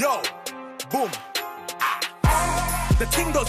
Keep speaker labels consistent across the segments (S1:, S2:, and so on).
S1: Yo, boom. The thing goes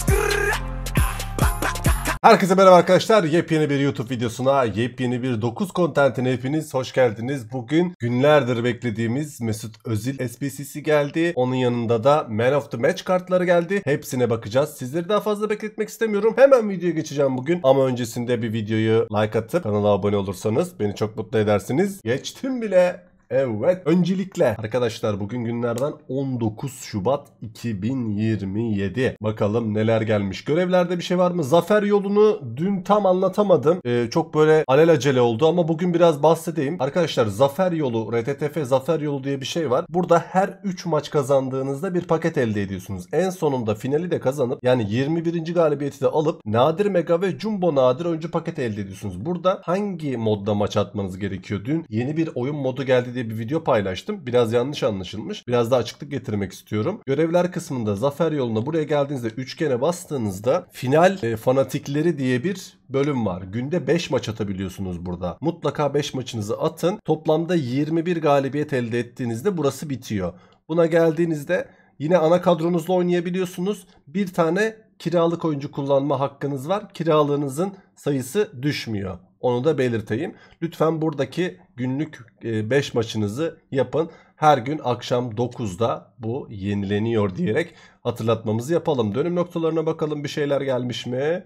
S1: Herkese merhaba arkadaşlar. Yepyeni bir YouTube videosuna, yepyeni bir 9 kontentine hepiniz hoş geldiniz. Bugün günlerdir beklediğimiz Mesut Özil SPC'si geldi. Onun yanında da Man of the Match kartları geldi. Hepsine bakacağız. Sizleri daha fazla bekletmek istemiyorum. Hemen videoya geçeceğim bugün. Ama öncesinde bir videoyu like atıp kanala abone olursanız beni çok mutlu edersiniz. Geçtim bile. Evet. Öncelikle arkadaşlar bugün günlerden 19 Şubat 2027. Bakalım neler gelmiş. Görevlerde bir şey var mı? Zafer yolunu dün tam anlatamadım. Ee, çok böyle alelacele oldu ama bugün biraz bahsedeyim. Arkadaşlar Zafer yolu, RTTF Zafer yolu diye bir şey var. Burada her 3 maç kazandığınızda bir paket elde ediyorsunuz. En sonunda finali de kazanıp yani 21. galibiyeti de alıp Nadir Mega ve Jumbo Nadir oyuncu paket elde ediyorsunuz. Burada hangi modda maç atmanız gerekiyor? Dün yeni bir oyun modu geldi diye diye bir video paylaştım. Biraz yanlış anlaşılmış. Biraz daha açıklık getirmek istiyorum. Görevler kısmında zafer yoluna buraya geldiğinizde üçgene bastığınızda final e, fanatikleri diye bir bölüm var. Günde 5 maç atabiliyorsunuz burada. Mutlaka 5 maçınızı atın. Toplamda 21 galibiyet elde ettiğinizde burası bitiyor. Buna geldiğinizde Yine ana kadronuzla oynayabiliyorsunuz. Bir tane kiralık oyuncu kullanma hakkınız var. Kiralığınızın sayısı düşmüyor. Onu da belirteyim. Lütfen buradaki günlük 5 e, maçınızı yapın. Her gün akşam 9'da bu yenileniyor diyerek hatırlatmamızı yapalım. Dönüm noktalarına bakalım bir şeyler gelmiş mi?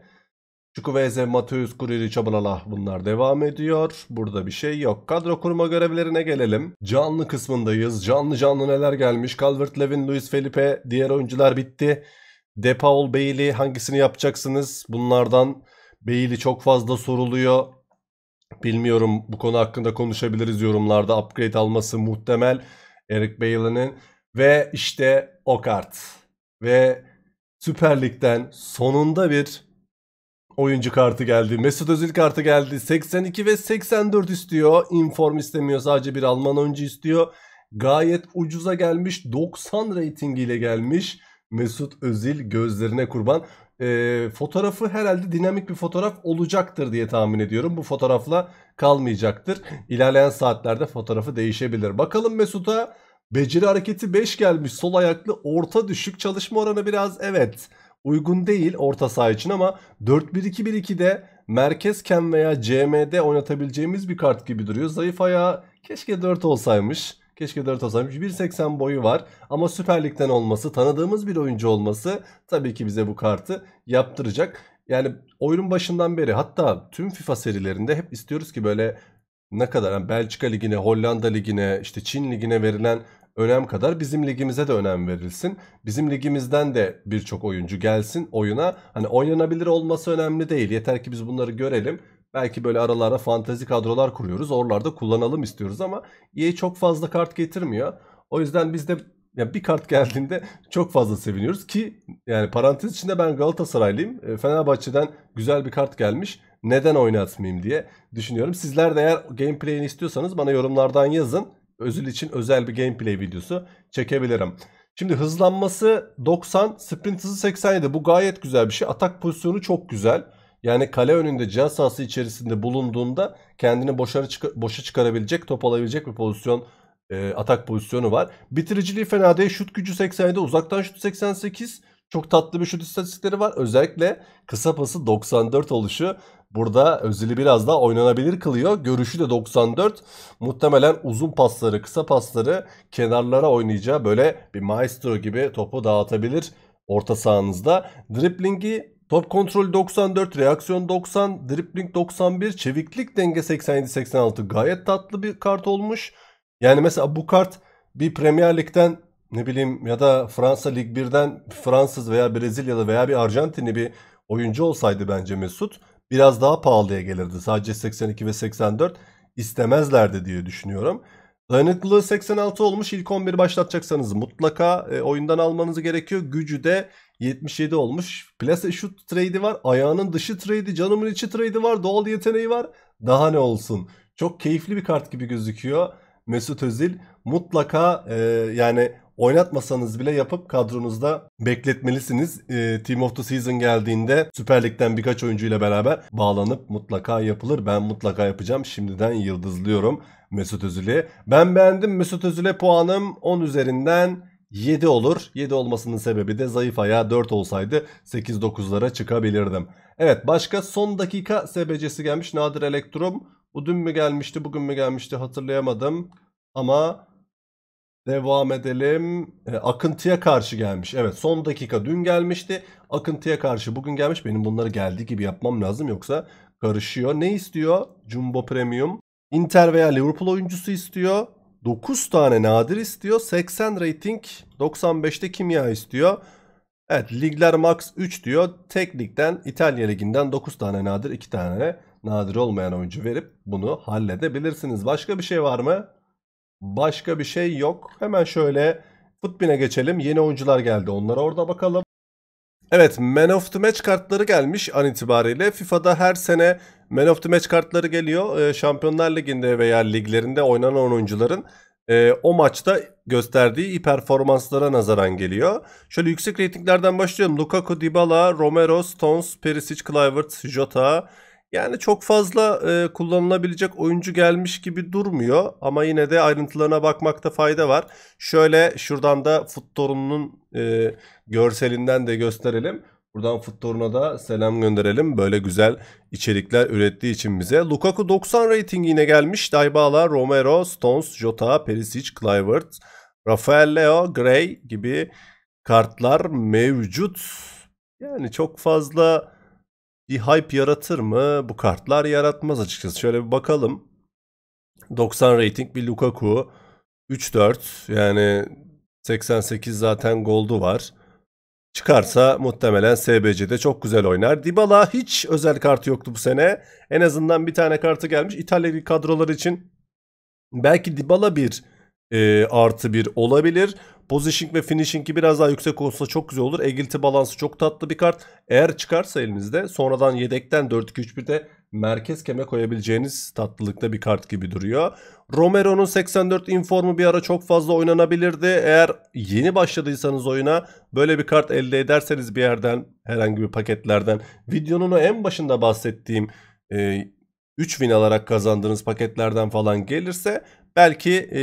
S1: Çukuveze, Mateus, Kuriri, Çabalala bunlar devam ediyor. Burada bir şey yok. Kadro kurma görevlerine gelelim. Canlı kısmındayız. Canlı canlı neler gelmiş. calvert Levin, Luis Felipe, diğer oyuncular bitti. Depaul Bailey hangisini yapacaksınız? Bunlardan Bailey çok fazla soruluyor. Bilmiyorum bu konu hakkında konuşabiliriz yorumlarda. Upgrade alması muhtemel Eric Bailey'nin. Ve işte O'kart Ve Süper Lig'den sonunda bir oyuncu kartı geldi. Mesut Özil kartı geldi. 82 ve 84 istiyor. Inform istemiyor. Sadece bir Alman oyuncu istiyor. Gayet ucuza gelmiş. 90 ratingiyle gelmiş. Mesut Özil gözlerine kurban. E, fotoğrafı herhalde dinamik bir fotoğraf olacaktır diye tahmin ediyorum. Bu fotoğrafla kalmayacaktır. İlerleyen saatlerde fotoğrafı değişebilir. Bakalım Mesut'a beceri hareketi 5 gelmiş. Sol ayaklı orta düşük çalışma oranı biraz evet uygun değil orta saha için ama 4-1-2-1-2'de merkezken veya CM'de oynatabileceğimiz bir kart gibi duruyor. Zayıf ayağı keşke 4 olsaymış. Keşke 4 olsaymış. 1.80 boyu var ama Süper Lig'den olması, tanıdığımız bir oyuncu olması tabii ki bize bu kartı yaptıracak. Yani oyunun başından beri hatta tüm FIFA serilerinde hep istiyoruz ki böyle ne kadar yani Belçika Ligi'ne, Hollanda Ligi'ne, işte Çin Ligi'ne verilen önem kadar bizim ligimize de önem verilsin. Bizim ligimizden de birçok oyuncu gelsin oyuna. Hani oynanabilir olması önemli değil. Yeter ki biz bunları görelim Belki böyle aralara fantezi kadrolar kuruyoruz. Oralarda kullanalım istiyoruz ama EA çok fazla kart getirmiyor. O yüzden biz de yani bir kart geldiğinde çok fazla seviniyoruz ki yani parantez içinde ben Galatasaraylıyım. E, Fenerbahçe'den güzel bir kart gelmiş. Neden oynatmayayım diye düşünüyorum. Sizler de eğer gameplay'ini istiyorsanız bana yorumlardan yazın. Özül için özel bir gameplay videosu çekebilirim. Şimdi hızlanması 90, sprint hızı 87. Bu gayet güzel bir şey. Atak pozisyonu çok güzel. Yani kale önünde cihaz sahası içerisinde bulunduğunda kendini boşa, çık boşa çıkarabilecek, top alabilecek bir pozisyon e, atak pozisyonu var. Bitiriciliği fena değil. Şut gücü 87, uzaktan şut 88. Çok tatlı bir şut istatistikleri var. Özellikle kısa pası 94 oluşu burada özeli biraz daha oynanabilir kılıyor. Görüşü de 94. Muhtemelen uzun pasları, kısa pasları kenarlara oynayacağı böyle bir maestro gibi topu dağıtabilir orta sahanızda. Driplingi Top kontrol 94, reaksiyon 90, dribbling 91, çeviklik denge 87-86 gayet tatlı bir kart olmuş. Yani mesela bu kart bir Premier Lig'den ne bileyim ya da Fransa Lig 1'den Fransız veya Brezilyalı veya bir Arjantinli bir oyuncu olsaydı bence Mesut biraz daha pahalıya gelirdi. Sadece 82 ve 84 istemezlerdi diye düşünüyorum. Dayanıklılığı 86 olmuş. İlk 11 başlatacaksanız mutlaka e, oyundan almanız gerekiyor. Gücü de 77 olmuş. Plase shoot trade'i var. Ayağının dışı trade'i, canımın içi trade'i var. Doğal yeteneği var. Daha ne olsun. Çok keyifli bir kart gibi gözüküyor. Mesut Özil mutlaka e, yani oynatmasanız bile yapıp kadronuzda bekletmelisiniz. E, Team of the Season geldiğinde Süper Lig'den birkaç oyuncuyla beraber bağlanıp mutlaka yapılır. Ben mutlaka yapacağım. Şimdiden yıldızlıyorum Mesut Özil'i. Ben beğendim Mesut Özil'e puanım 10 üzerinden 7 olur. 7 olmasının sebebi de zayıf ayağı 4 olsaydı 8-9'lara çıkabilirdim. Evet başka son dakika SBC'si gelmiş Nadir Elektrum. Bu dün mü gelmişti bugün mü gelmişti hatırlayamadım. Ama Devam edelim. E, akıntıya karşı gelmiş. Evet son dakika dün gelmişti. Akıntıya karşı bugün gelmiş. Benim bunları geldiği gibi yapmam lazım yoksa karışıyor. Ne istiyor? Jumbo Premium. Inter veya Liverpool oyuncusu istiyor. 9 tane nadir istiyor. 80 rating 95'te kimya istiyor. Evet ligler max 3 diyor. Tek ligden İtalya liginden 9 tane nadir 2 tane nadir olmayan oyuncu verip bunu halledebilirsiniz. Başka bir şey var mı? Başka bir şey yok. Hemen şöyle Footbin'e geçelim. Yeni oyuncular geldi. Onlara orada bakalım. Evet Man of the Match kartları gelmiş an itibariyle. FIFA'da her sene Man of the Match kartları geliyor. Ee, Şampiyonlar Ligi'nde veya liglerinde oynanan oyuncuların e, o maçta gösterdiği iyi performanslara nazaran geliyor. Şöyle yüksek reytinglerden başlıyorum. Lukaku, Dybala, Romero, Stones, Perisic, Kluivert, Jota, yani çok fazla e, kullanılabilecek oyuncu gelmiş gibi durmuyor ama yine de ayrıntılarına bakmakta fayda var. Şöyle şuradan da Futtorun'un e, görselinden de gösterelim. Buradan Futtorun'a da selam gönderelim. Böyle güzel içerikler ürettiği için bize. Lukaku 90 ratingine gelmiş. Daybala, Romero, Stones, Jota, Perisic, Clivert, Rafael Leo, Gray gibi kartlar mevcut. Yani çok fazla bir hype yaratır mı? Bu kartlar yaratmaz açıkçası. Şöyle bir bakalım. 90 rating bir Lukaku. 3-4 yani 88 zaten goldu var. Çıkarsa muhtemelen SBC'de çok güzel oynar. Dybala hiç özel kartı yoktu bu sene. En azından bir tane kartı gelmiş. İtalyalı kadrolar için belki Dybala bir e, artı bir olabilir. Positioning ve finishing'i biraz daha yüksek olsa çok güzel olur. Agility e, balansı çok tatlı bir kart. Eğer çıkarsa elinizde sonradan yedekten 4-2-3-1'de merkez keme koyabileceğiniz tatlılıkta bir kart gibi duruyor. Romero'nun 84 informu bir ara çok fazla oynanabilirdi. Eğer yeni başladıysanız oyuna böyle bir kart elde ederseniz bir yerden herhangi bir paketlerden videonun en başında bahsettiğim e, 3 win alarak kazandığınız paketlerden falan gelirse belki e,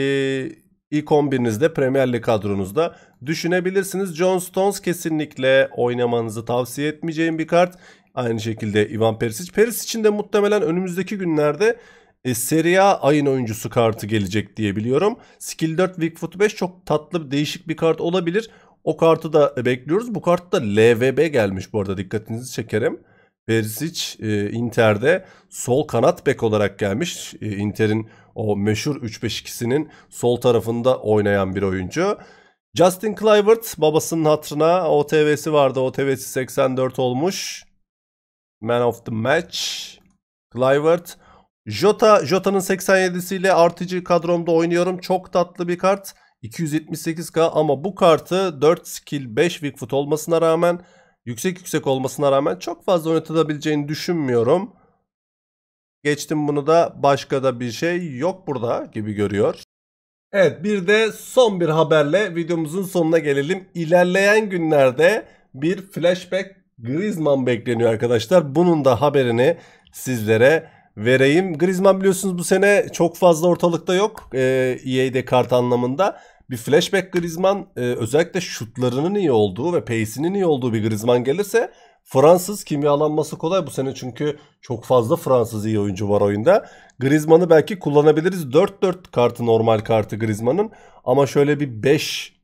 S1: ilk 11'inizde Premier Lig kadronuzda düşünebilirsiniz. John Stones kesinlikle oynamanızı tavsiye etmeyeceğim bir kart. Aynı şekilde Ivan Perisic. Perisic'in de muhtemelen önümüzdeki günlerde e, Serie A ayın oyuncusu kartı gelecek diye biliyorum. Skill 4 Weak Foot 5 çok tatlı değişik bir kart olabilir. O kartı da e, bekliyoruz. Bu kartta LVB gelmiş bu arada dikkatinizi çekerim. Perisic e, Inter'de sol kanat bek olarak gelmiş. E, Inter'in o meşhur 3-5-2'sinin sol tarafında oynayan bir oyuncu. Justin Clivert babasının hatırına OTV'si vardı. OTV'si 84 olmuş. Man of the match. Clivert. Jota, Jota'nın 87'siyle ile artıcı kadromda oynuyorum. Çok tatlı bir kart. 278k ama bu kartı 4 skill 5 weak foot olmasına rağmen yüksek yüksek olmasına rağmen çok fazla oynatılabileceğini düşünmüyorum. Geçtim bunu da başka da bir şey yok burada gibi görüyor. Evet bir de son bir haberle videomuzun sonuna gelelim. İlerleyen günlerde bir flashback Griezmann bekleniyor arkadaşlar. Bunun da haberini sizlere vereyim. Griezmann biliyorsunuz bu sene çok fazla ortalıkta yok. Ee, EA'de kart anlamında. Bir flashback Griezmann e, özellikle şutlarının iyi olduğu ve pace'inin iyi olduğu bir Griezmann gelirse Fransız kimyalanması kolay bu sene çünkü çok fazla Fransız iyi oyuncu var oyunda. Griezmann'ı belki kullanabiliriz. 4-4 kartı normal kartı Griezmann'ın ama şöyle bir 5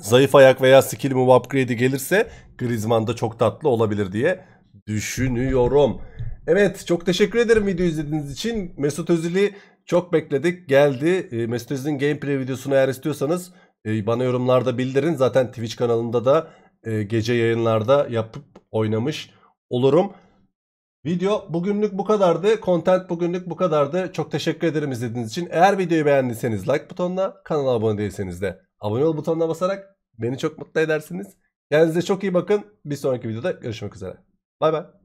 S1: zayıf ayak veya skill move upgrade'i gelirse Griezmann da çok tatlı olabilir diye düşünüyorum. Evet çok teşekkür ederim video izlediğiniz için. Mesut Özil'i çok bekledik geldi. Ee, Mesut Özil'in gameplay videosunu eğer istiyorsanız e, bana yorumlarda bildirin. Zaten Twitch kanalında da e, gece yayınlarda yapıp oynamış olurum. Video bugünlük bu kadardı. Content bugünlük bu kadardı. Çok teşekkür ederim izlediğiniz için. Eğer videoyu beğendiyseniz like butonuna, kanala abone değilseniz de abone ol butonuna basarak beni çok mutlu edersiniz. Kendinize çok iyi bakın. Bir sonraki videoda görüşmek üzere. Bay bay.